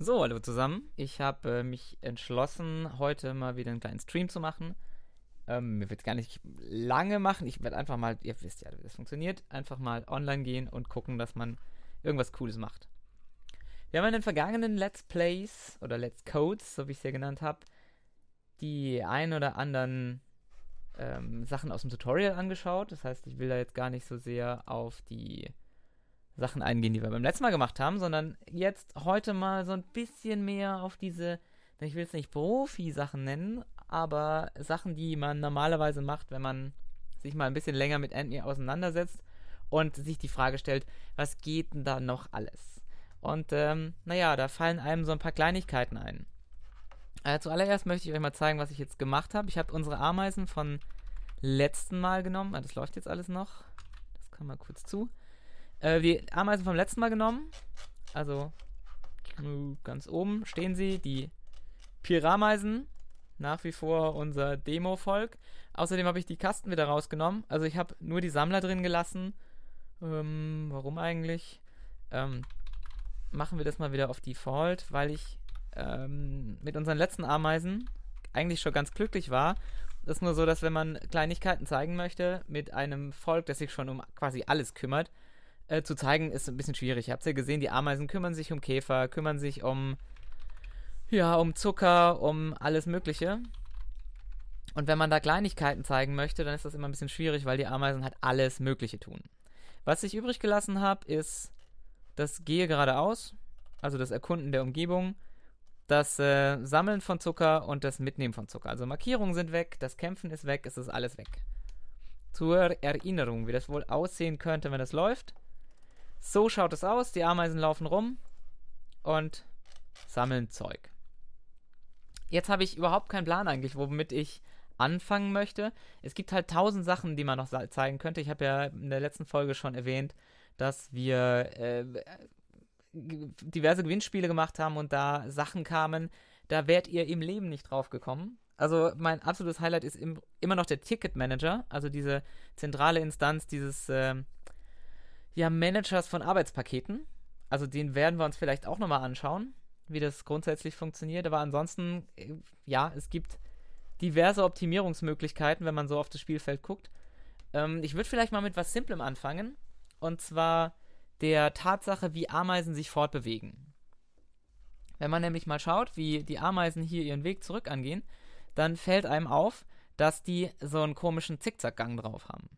So, hallo zusammen. Ich habe äh, mich entschlossen, heute mal wieder einen kleinen Stream zu machen. Ähm, mir wird es gar nicht lange machen. Ich werde einfach mal, ihr wisst ja, wie das funktioniert, einfach mal online gehen und gucken, dass man irgendwas Cooles macht. Wir haben in den vergangenen Let's Plays oder Let's Codes, so wie ich es hier genannt habe, die ein oder anderen ähm, Sachen aus dem Tutorial angeschaut. Das heißt, ich will da jetzt gar nicht so sehr auf die Sachen eingehen, die wir beim letzten Mal gemacht haben, sondern jetzt heute mal so ein bisschen mehr auf diese, ich will es nicht Profi-Sachen nennen, aber Sachen, die man normalerweise macht, wenn man sich mal ein bisschen länger mit ant auseinandersetzt und sich die Frage stellt, was geht denn da noch alles? Und ähm, naja, da fallen einem so ein paar Kleinigkeiten ein. Äh, zuallererst möchte ich euch mal zeigen, was ich jetzt gemacht habe. Ich habe unsere Ameisen von letzten Mal genommen. Ah, das läuft jetzt alles noch. Das kann man kurz zu. Äh, die Ameisen vom letzten Mal genommen. Also ganz oben stehen sie, die Pirameisen. Nach wie vor unser Demo-Volk. Außerdem habe ich die Kasten wieder rausgenommen. Also ich habe nur die Sammler drin gelassen. Ähm, warum eigentlich? Ähm, machen wir das mal wieder auf Default, weil ich ähm, mit unseren letzten Ameisen eigentlich schon ganz glücklich war. Das ist nur so, dass wenn man Kleinigkeiten zeigen möchte mit einem Volk, das sich schon um quasi alles kümmert, äh, zu zeigen, ist ein bisschen schwierig. Ihr habt ja gesehen, die Ameisen kümmern sich um Käfer, kümmern sich um, ja, um Zucker, um alles Mögliche. Und wenn man da Kleinigkeiten zeigen möchte, dann ist das immer ein bisschen schwierig, weil die Ameisen halt alles Mögliche tun. Was ich übrig gelassen habe, ist das Gehe geradeaus, also das Erkunden der Umgebung, das äh, Sammeln von Zucker und das Mitnehmen von Zucker. Also Markierungen sind weg, das Kämpfen ist weg, es ist alles weg. Zur Erinnerung, wie das wohl aussehen könnte, wenn das läuft. So schaut es aus. Die Ameisen laufen rum und sammeln Zeug. Jetzt habe ich überhaupt keinen Plan eigentlich, womit ich anfangen möchte. Es gibt halt tausend Sachen, die man noch zeigen könnte. Ich habe ja in der letzten Folge schon erwähnt, dass wir äh, diverse Gewinnspiele gemacht haben und da Sachen kamen, da wärt ihr im Leben nicht drauf gekommen. Also mein absolutes Highlight ist im, immer noch der Ticketmanager, also diese zentrale Instanz dieses äh, ja, Managers von Arbeitspaketen. Also den werden wir uns vielleicht auch nochmal anschauen, wie das grundsätzlich funktioniert. Aber ansonsten, äh, ja, es gibt diverse Optimierungsmöglichkeiten, wenn man so auf das Spielfeld guckt. Ähm, ich würde vielleicht mal mit was Simplem anfangen. Und zwar der Tatsache, wie Ameisen sich fortbewegen. Wenn man nämlich mal schaut, wie die Ameisen hier ihren Weg zurück angehen, dann fällt einem auf, dass die so einen komischen Zickzackgang drauf haben.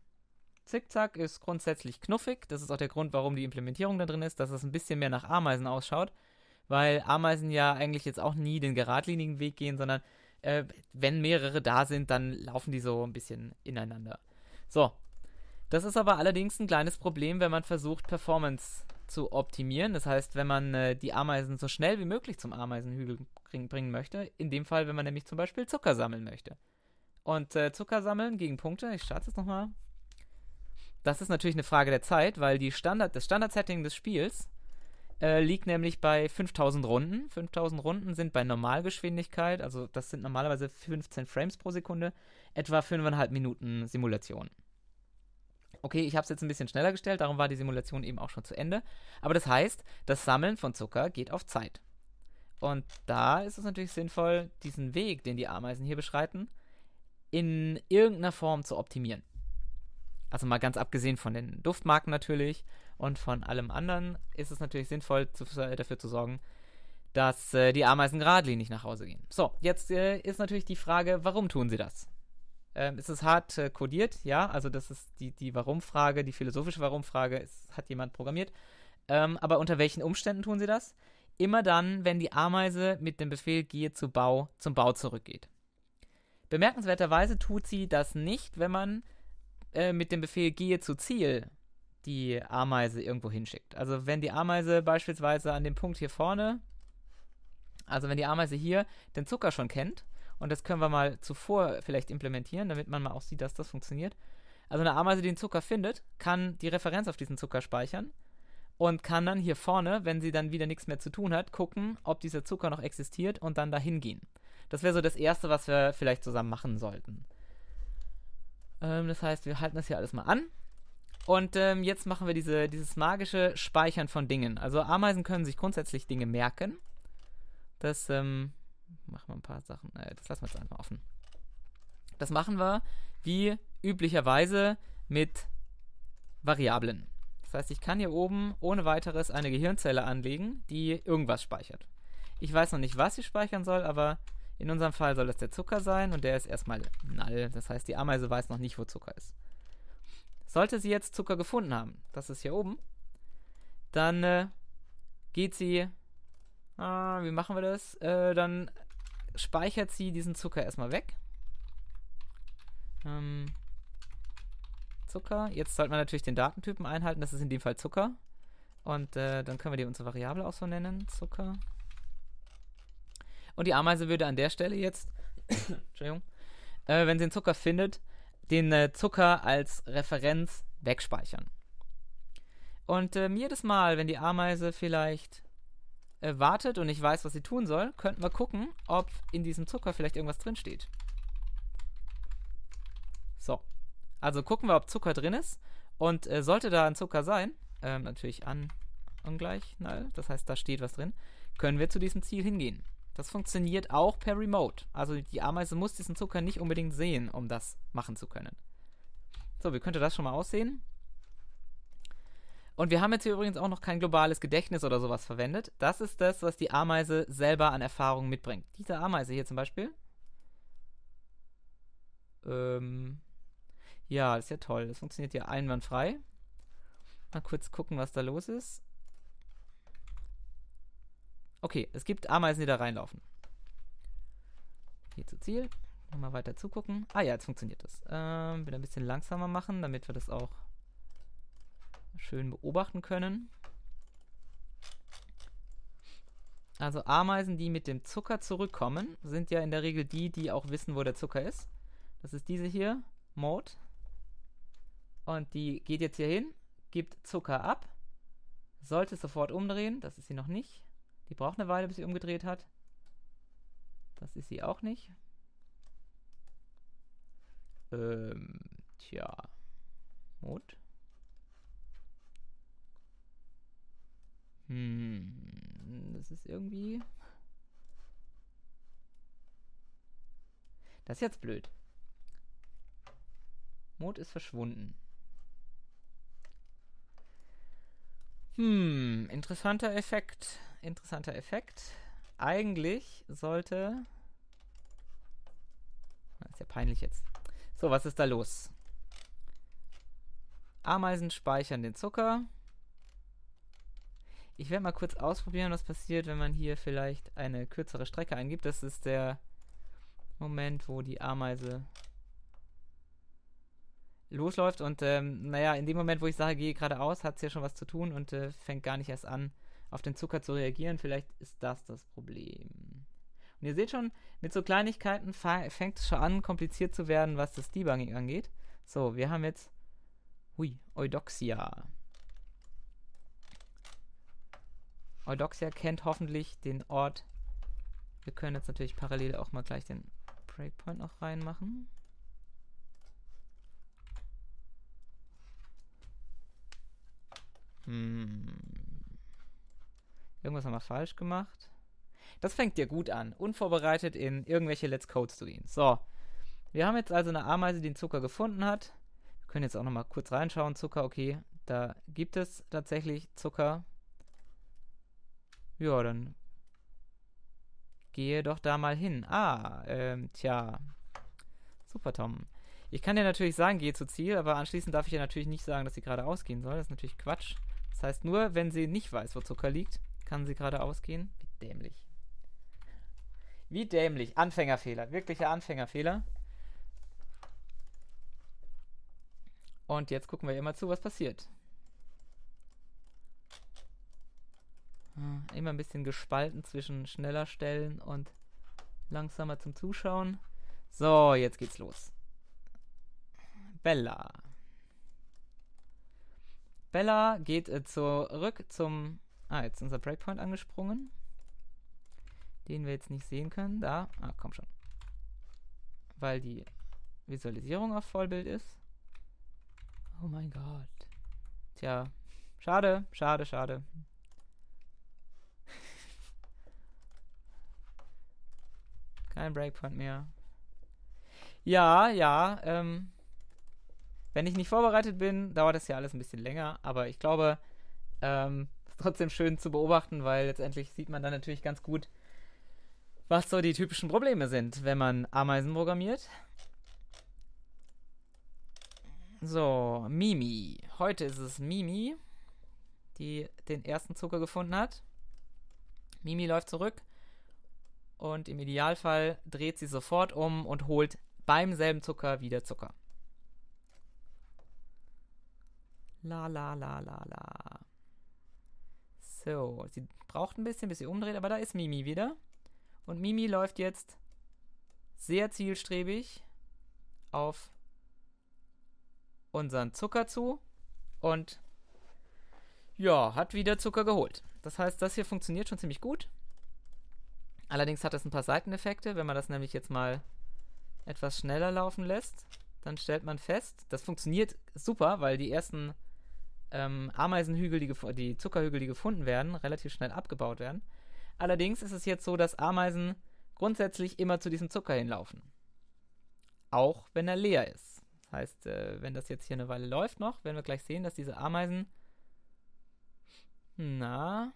Zickzack ist grundsätzlich knuffig. Das ist auch der Grund, warum die Implementierung da drin ist, dass es ein bisschen mehr nach Ameisen ausschaut. Weil Ameisen ja eigentlich jetzt auch nie den geradlinigen Weg gehen, sondern äh, wenn mehrere da sind, dann laufen die so ein bisschen ineinander. So. Das ist aber allerdings ein kleines Problem, wenn man versucht, Performance zu optimieren. Das heißt, wenn man äh, die Ameisen so schnell wie möglich zum Ameisenhügel bringen möchte. In dem Fall, wenn man nämlich zum Beispiel Zucker sammeln möchte. Und äh, Zucker sammeln gegen Punkte, ich starte es nochmal, das ist natürlich eine Frage der Zeit, weil die Standard, das Standard-Setting des Spiels äh, liegt nämlich bei 5000 Runden. 5000 Runden sind bei Normalgeschwindigkeit, also das sind normalerweise 15 Frames pro Sekunde, etwa 5,5 Minuten Simulation. Okay, ich habe es jetzt ein bisschen schneller gestellt, darum war die Simulation eben auch schon zu Ende. Aber das heißt, das Sammeln von Zucker geht auf Zeit. Und da ist es natürlich sinnvoll, diesen Weg, den die Ameisen hier beschreiten, in irgendeiner Form zu optimieren also mal ganz abgesehen von den Duftmarken natürlich und von allem anderen, ist es natürlich sinnvoll, zu, dafür zu sorgen, dass äh, die Ameisen geradlinig nach Hause gehen. So, jetzt äh, ist natürlich die Frage, warum tun sie das? Ähm, ist es hart äh, codiert? Ja, also das ist die, die Warum-Frage, die philosophische Warum-Frage, hat jemand programmiert. Ähm, aber unter welchen Umständen tun sie das? Immer dann, wenn die Ameise mit dem Befehl gehe zu Bau zum Bau zurückgeht. Bemerkenswerterweise tut sie das nicht, wenn man äh, mit dem Befehl gehe zu Ziel die Ameise irgendwo hinschickt. Also wenn die Ameise beispielsweise an dem Punkt hier vorne, also wenn die Ameise hier den Zucker schon kennt, und das können wir mal zuvor vielleicht implementieren, damit man mal auch sieht, dass das funktioniert. Also eine Ameise, die den Zucker findet, kann die Referenz auf diesen Zucker speichern und kann dann hier vorne, wenn sie dann wieder nichts mehr zu tun hat, gucken, ob dieser Zucker noch existiert und dann dahin gehen. Das wäre so das Erste, was wir vielleicht zusammen machen sollten. Ähm, das heißt, wir halten das hier alles mal an. Und ähm, jetzt machen wir diese, dieses magische Speichern von Dingen. Also Ameisen können sich grundsätzlich Dinge merken. Das ähm, machen wir ein paar Sachen. Äh, das lassen wir jetzt einfach offen. Das machen wir wie üblicherweise mit Variablen. Das heißt, ich kann hier oben ohne weiteres eine Gehirnzelle anlegen, die irgendwas speichert. Ich weiß noch nicht, was sie speichern soll, aber in unserem Fall soll das der Zucker sein und der ist erstmal null. Das heißt, die Ameise weiß noch nicht, wo Zucker ist. Sollte sie jetzt Zucker gefunden haben, das ist hier oben, dann äh, geht sie. Ah, wie machen wir das? Äh, dann speichert sie diesen Zucker erstmal weg. Ähm, Zucker. Jetzt sollte man natürlich den Datentypen einhalten. Das ist in dem Fall Zucker. Und äh, dann können wir die unsere Variable auch so nennen. Zucker. Und die Ameise würde an der Stelle jetzt, Entschuldigung, äh, wenn sie den Zucker findet, den äh, Zucker als Referenz wegspeichern. Und ähm, jedes Mal, wenn die Ameise vielleicht äh, wartet und ich weiß, was sie tun soll, könnten wir gucken, ob in diesem Zucker vielleicht irgendwas drinsteht. So. Also gucken wir, ob Zucker drin ist. Und äh, sollte da ein Zucker sein, ähm, natürlich an ungleich, das heißt, da steht was drin, können wir zu diesem Ziel hingehen. Das funktioniert auch per Remote. Also die Ameise muss diesen Zucker nicht unbedingt sehen, um das machen zu können. So, wie könnte das schon mal aussehen? Und wir haben jetzt hier übrigens auch noch kein globales Gedächtnis oder sowas verwendet. Das ist das, was die Ameise selber an Erfahrungen mitbringt. Diese Ameise hier zum Beispiel. Ähm ja, das ist ja toll. Das funktioniert ja einwandfrei. Mal kurz gucken, was da los ist. Okay, es gibt Ameisen, die da reinlaufen. Hier zu Ziel. Nochmal weiter zugucken. Ah ja, jetzt funktioniert das. Ähm, wieder ein bisschen langsamer machen, damit wir das auch schön beobachten können. Also Ameisen, die mit dem Zucker zurückkommen, sind ja in der Regel die, die auch wissen, wo der Zucker ist. Das ist diese hier, Mode. Und die geht jetzt hier hin, gibt Zucker ab, sollte sofort umdrehen, das ist sie noch nicht. Die braucht eine Weile, bis sie umgedreht hat. Das ist sie auch nicht. Ähm, tja. Mut. Hm, das ist irgendwie... Das ist jetzt blöd. Mut ist verschwunden. Hm, interessanter Effekt interessanter Effekt. Eigentlich sollte... Das ist ja peinlich jetzt. So, was ist da los? Ameisen speichern den Zucker. Ich werde mal kurz ausprobieren, was passiert, wenn man hier vielleicht eine kürzere Strecke eingibt. Das ist der Moment, wo die Ameise losläuft. Und ähm, naja, in dem Moment, wo ich sage, gehe geradeaus, hat es ja schon was zu tun und äh, fängt gar nicht erst an, auf den Zucker zu reagieren. Vielleicht ist das das Problem. Und ihr seht schon, mit so Kleinigkeiten fängt es schon an, kompliziert zu werden, was das Debugging angeht. So, wir haben jetzt. Hui, Eudoxia. Eudoxia kennt hoffentlich den Ort. Wir können jetzt natürlich parallel auch mal gleich den Breakpoint noch reinmachen. Hm. Irgendwas haben wir falsch gemacht. Das fängt dir gut an, unvorbereitet in irgendwelche Let's Codes zu gehen. So, wir haben jetzt also eine Ameise, die den Zucker gefunden hat. Wir können jetzt auch nochmal kurz reinschauen. Zucker, okay, da gibt es tatsächlich Zucker. Ja, dann gehe doch da mal hin. Ah, ähm, tja. Super, Tom. Ich kann dir natürlich sagen, gehe zu Ziel, aber anschließend darf ich dir natürlich nicht sagen, dass sie geradeaus gehen soll. Das ist natürlich Quatsch. Das heißt nur, wenn sie nicht weiß, wo Zucker liegt kann sie gerade ausgehen. Wie dämlich. Wie dämlich. Anfängerfehler. Wirklicher Anfängerfehler. Und jetzt gucken wir immer zu, was passiert. Hm, immer ein bisschen gespalten zwischen schneller Stellen und langsamer zum Zuschauen. So, jetzt geht's los. Bella. Bella geht äh, zurück zum Ah, jetzt ist unser Breakpoint angesprungen. Den wir jetzt nicht sehen können. Da. Ah, komm schon. Weil die Visualisierung auf Vollbild ist. Oh mein Gott. Tja. Schade, schade, schade. Kein Breakpoint mehr. Ja, ja, ähm. Wenn ich nicht vorbereitet bin, dauert das ja alles ein bisschen länger, aber ich glaube, ähm, trotzdem schön zu beobachten, weil letztendlich sieht man dann natürlich ganz gut, was so die typischen Probleme sind, wenn man Ameisen programmiert. So, Mimi. Heute ist es Mimi, die den ersten Zucker gefunden hat. Mimi läuft zurück und im Idealfall dreht sie sofort um und holt beim selben Zucker wieder Zucker. La la la la la. So, sie braucht ein bisschen, bis sie umdreht, aber da ist Mimi wieder. Und Mimi läuft jetzt sehr zielstrebig auf unseren Zucker zu und ja, hat wieder Zucker geholt. Das heißt, das hier funktioniert schon ziemlich gut. Allerdings hat das ein paar Seiteneffekte. Wenn man das nämlich jetzt mal etwas schneller laufen lässt, dann stellt man fest, das funktioniert super, weil die ersten ähm, Ameisenhügel, die, die Zuckerhügel, die gefunden werden, relativ schnell abgebaut werden. Allerdings ist es jetzt so, dass Ameisen grundsätzlich immer zu diesem Zucker hinlaufen. Auch wenn er leer ist. Das heißt, äh, wenn das jetzt hier eine Weile läuft noch, werden wir gleich sehen, dass diese Ameisen. Na.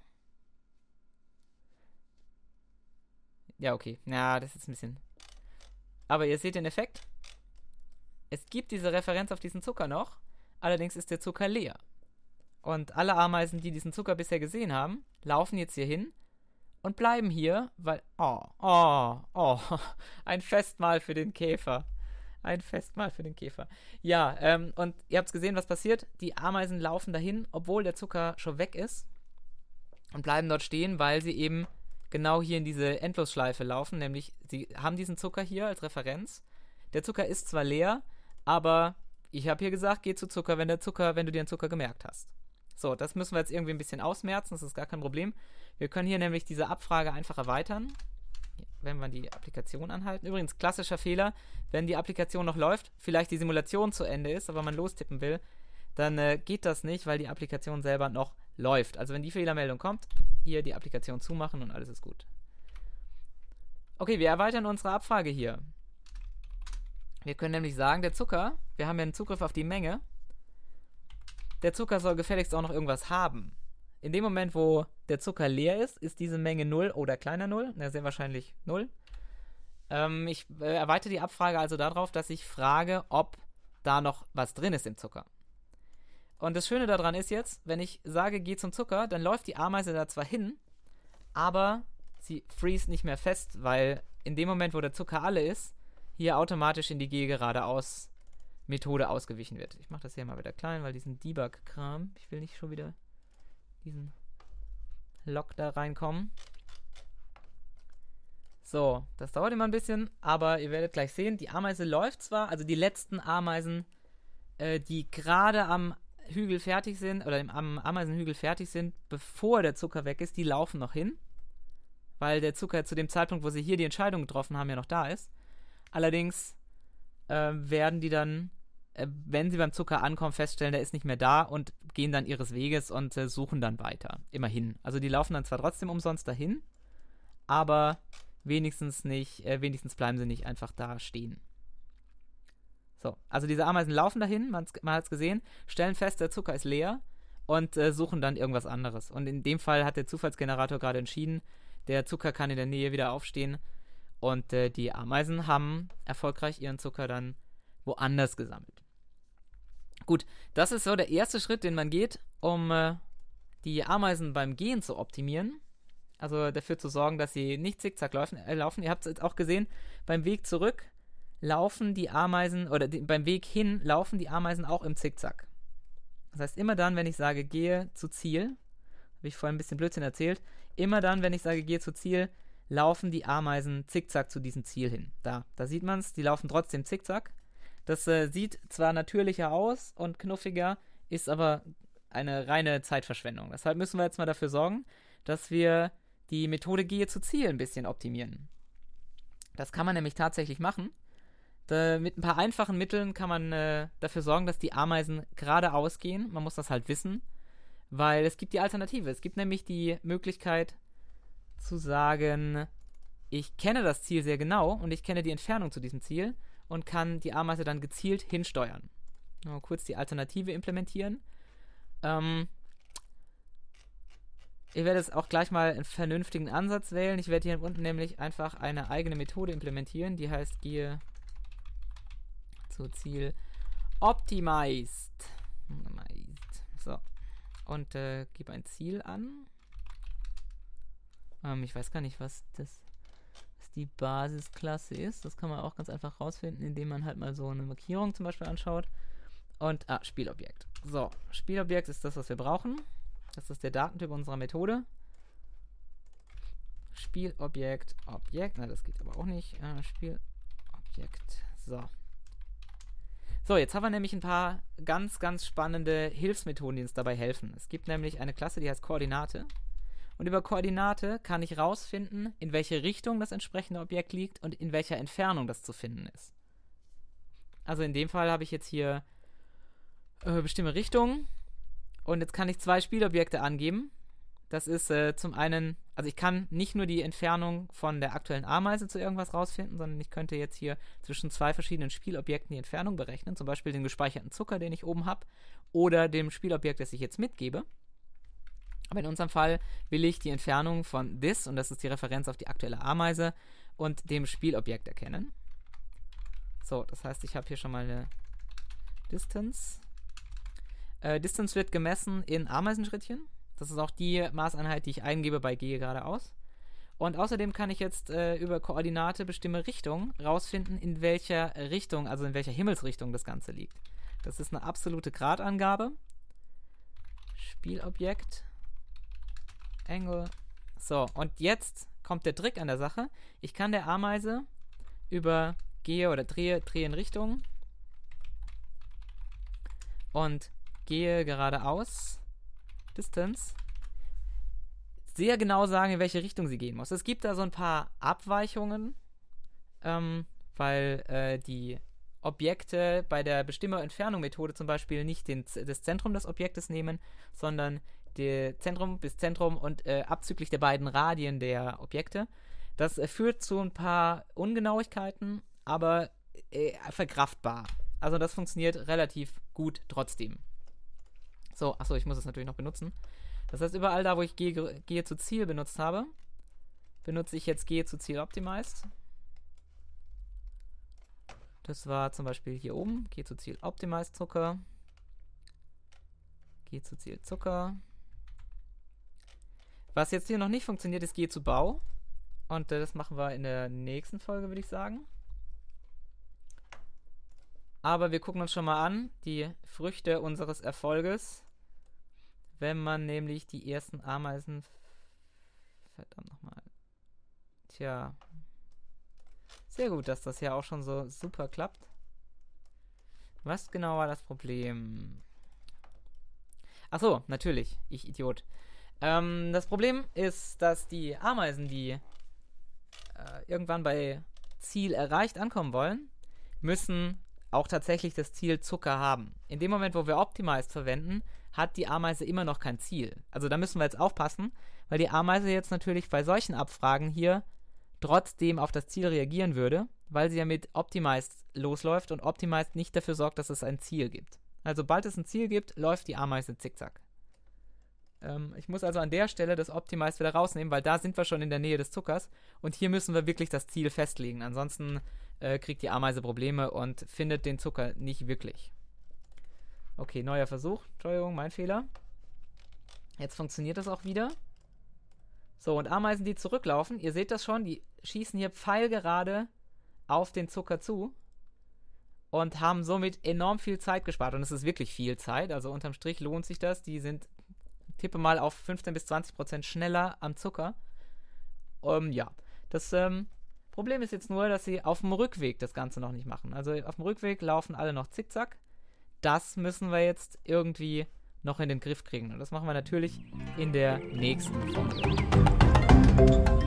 Ja, okay. Na, das ist ein bisschen. Aber ihr seht den Effekt. Es gibt diese Referenz auf diesen Zucker noch, allerdings ist der Zucker leer. Und alle Ameisen, die diesen Zucker bisher gesehen haben, laufen jetzt hier hin und bleiben hier, weil. Oh, oh, oh. Ein Festmahl für den Käfer. Ein Festmahl für den Käfer. Ja, ähm, und ihr habt gesehen, was passiert. Die Ameisen laufen dahin, obwohl der Zucker schon weg ist. Und bleiben dort stehen, weil sie eben genau hier in diese Endlosschleife laufen. Nämlich, sie haben diesen Zucker hier als Referenz. Der Zucker ist zwar leer, aber ich habe hier gesagt, geh zu Zucker, wenn der Zucker, wenn du dir den Zucker gemerkt hast. So, das müssen wir jetzt irgendwie ein bisschen ausmerzen, das ist gar kein Problem. Wir können hier nämlich diese Abfrage einfach erweitern, wenn wir die Applikation anhalten. Übrigens, klassischer Fehler, wenn die Applikation noch läuft, vielleicht die Simulation zu Ende ist, aber man lostippen will, dann äh, geht das nicht, weil die Applikation selber noch läuft. Also wenn die Fehlermeldung kommt, hier die Applikation zumachen und alles ist gut. Okay, wir erweitern unsere Abfrage hier. Wir können nämlich sagen, der Zucker, wir haben ja einen Zugriff auf die Menge der Zucker soll gefälligst auch noch irgendwas haben. In dem Moment, wo der Zucker leer ist, ist diese Menge 0 oder kleiner 0, na, sehr wahrscheinlich 0. Ähm, ich äh, erweitere die Abfrage also darauf, dass ich frage, ob da noch was drin ist im Zucker. Und das Schöne daran ist jetzt, wenn ich sage, geh zum Zucker, dann läuft die Ameise da zwar hin, aber sie freest nicht mehr fest, weil in dem Moment, wo der Zucker alle ist, hier automatisch in die G geradeaus Methode ausgewichen wird. Ich mache das hier mal wieder klein, weil diesen Debug-Kram, ich will nicht schon wieder diesen Log da reinkommen. So, das dauert immer ein bisschen, aber ihr werdet gleich sehen, die Ameise läuft zwar, also die letzten Ameisen, äh, die gerade am Hügel fertig sind, oder am Ameisenhügel fertig sind, bevor der Zucker weg ist, die laufen noch hin, weil der Zucker zu dem Zeitpunkt, wo sie hier die Entscheidung getroffen haben, ja noch da ist. Allerdings äh, werden die dann äh, wenn sie beim Zucker ankommen, feststellen, der ist nicht mehr da und gehen dann ihres Weges und äh, suchen dann weiter. Immerhin. Also die laufen dann zwar trotzdem umsonst dahin, aber wenigstens nicht, äh, wenigstens bleiben sie nicht einfach da stehen. So, also diese Ameisen laufen dahin, man, man hat es gesehen, stellen fest, der Zucker ist leer und äh, suchen dann irgendwas anderes. Und in dem Fall hat der Zufallsgenerator gerade entschieden, der Zucker kann in der Nähe wieder aufstehen und äh, die Ameisen haben erfolgreich ihren Zucker dann woanders gesammelt. Gut, das ist so der erste Schritt, den man geht, um äh, die Ameisen beim Gehen zu optimieren. Also dafür zu sorgen, dass sie nicht zickzack laufen. Äh, laufen. Ihr habt es jetzt auch gesehen, beim Weg zurück laufen die Ameisen, oder die, beim Weg hin laufen die Ameisen auch im Zickzack. Das heißt, immer dann, wenn ich sage, gehe zu Ziel, habe ich vorhin ein bisschen Blödsinn erzählt, immer dann, wenn ich sage, gehe zu Ziel, laufen die Ameisen zickzack zu diesem Ziel hin. Da, da sieht man es, die laufen trotzdem zickzack. Das äh, sieht zwar natürlicher aus und knuffiger, ist aber eine reine Zeitverschwendung. Deshalb müssen wir jetzt mal dafür sorgen, dass wir die Methode Gehe zu Ziel ein bisschen optimieren. Das kann man nämlich tatsächlich machen. Da, mit ein paar einfachen Mitteln kann man äh, dafür sorgen, dass die Ameisen geradeaus gehen. Man muss das halt wissen, weil es gibt die Alternative. Es gibt nämlich die Möglichkeit zu sagen, ich kenne das Ziel sehr genau und ich kenne die Entfernung zu diesem Ziel und kann die Ameise dann gezielt hinsteuern. Mal kurz die Alternative implementieren. Ähm, ich werde jetzt auch gleich mal einen vernünftigen Ansatz wählen. Ich werde hier unten nämlich einfach eine eigene Methode implementieren, die heißt gehe zu Ziel optimized. So. Und äh, gebe ein Ziel an. Ähm, ich weiß gar nicht, was das ist die Basisklasse ist. Das kann man auch ganz einfach rausfinden, indem man halt mal so eine Markierung zum Beispiel anschaut. Und, ah, Spielobjekt. So, Spielobjekt ist das, was wir brauchen. Das ist der Datentyp unserer Methode. Spielobjekt, Objekt. Na, das geht aber auch nicht. Äh, Spielobjekt. So. So, jetzt haben wir nämlich ein paar ganz, ganz spannende Hilfsmethoden, die uns dabei helfen. Es gibt nämlich eine Klasse, die heißt Koordinate. Und über Koordinate kann ich rausfinden, in welche Richtung das entsprechende Objekt liegt und in welcher Entfernung das zu finden ist. Also in dem Fall habe ich jetzt hier äh, bestimmte Richtungen und jetzt kann ich zwei Spielobjekte angeben. Das ist äh, zum einen, also ich kann nicht nur die Entfernung von der aktuellen Ameise zu irgendwas rausfinden, sondern ich könnte jetzt hier zwischen zwei verschiedenen Spielobjekten die Entfernung berechnen, zum Beispiel den gespeicherten Zucker, den ich oben habe, oder dem Spielobjekt, das ich jetzt mitgebe. Aber in unserem Fall will ich die Entfernung von this, und das ist die Referenz auf die aktuelle Ameise, und dem Spielobjekt erkennen. So, das heißt, ich habe hier schon mal eine Distance. Äh, Distance wird gemessen in Ameisenschrittchen. Das ist auch die Maßeinheit, die ich eingebe bei gehe geradeaus. Und außerdem kann ich jetzt äh, über Koordinate bestimme Richtung rausfinden, in welcher Richtung, also in welcher Himmelsrichtung das Ganze liegt. Das ist eine absolute Gradangabe. Spielobjekt. Angle. So, und jetzt kommt der Trick an der Sache. Ich kann der Ameise über gehe oder drehe, drehe in Richtung und gehe geradeaus, Distance, sehr genau sagen, in welche Richtung sie gehen muss. Es gibt da so ein paar Abweichungen, ähm, weil äh, die Objekte bei der bestimmer entfernung methode zum Beispiel nicht den, das Zentrum des Objektes nehmen, sondern der Zentrum bis Zentrum und äh, abzüglich der beiden Radien der Objekte. Das äh, führt zu ein paar Ungenauigkeiten, aber äh, verkraftbar. Also das funktioniert relativ gut trotzdem. So, achso, ich muss es natürlich noch benutzen. Das heißt, überall da, wo ich gehe, gehe zu Ziel benutzt habe, benutze ich jetzt gehe zu Ziel Optimized. Das war zum Beispiel hier oben, gehe zu Ziel Optimized Zucker. Gehe zu Ziel Zucker. Was jetzt hier noch nicht funktioniert, ist G zu Bau. Und äh, das machen wir in der nächsten Folge, würde ich sagen. Aber wir gucken uns schon mal an die Früchte unseres Erfolges. Wenn man nämlich die ersten Ameisen... Verdammt nochmal. Tja. Sehr gut, dass das ja auch schon so super klappt. Was genau war das Problem? Ach so, natürlich. Ich Idiot. Ähm, das Problem ist, dass die Ameisen, die äh, irgendwann bei Ziel erreicht ankommen wollen, müssen auch tatsächlich das Ziel Zucker haben. In dem Moment, wo wir Optimized verwenden, hat die Ameise immer noch kein Ziel. Also da müssen wir jetzt aufpassen, weil die Ameise jetzt natürlich bei solchen Abfragen hier trotzdem auf das Ziel reagieren würde, weil sie ja mit Optimized losläuft und Optimized nicht dafür sorgt, dass es ein Ziel gibt. Also sobald es ein Ziel gibt, läuft die Ameise zickzack. Ähm, ich muss also an der Stelle das Optimize wieder rausnehmen, weil da sind wir schon in der Nähe des Zuckers und hier müssen wir wirklich das Ziel festlegen. Ansonsten äh, kriegt die Ameise Probleme und findet den Zucker nicht wirklich. Okay, neuer Versuch. Entschuldigung, mein Fehler. Jetzt funktioniert das auch wieder. So, und Ameisen, die zurücklaufen, ihr seht das schon, die schießen hier pfeilgerade auf den Zucker zu und haben somit enorm viel Zeit gespart. Und es ist wirklich viel Zeit. Also unterm Strich lohnt sich das. Die sind tippe mal auf 15 bis 20 Prozent schneller am Zucker. Ähm, ja, das ähm, Problem ist jetzt nur, dass sie auf dem Rückweg das Ganze noch nicht machen. Also auf dem Rückweg laufen alle noch zickzack. Das müssen wir jetzt irgendwie noch in den Griff kriegen. Und das machen wir natürlich in der nächsten Folge.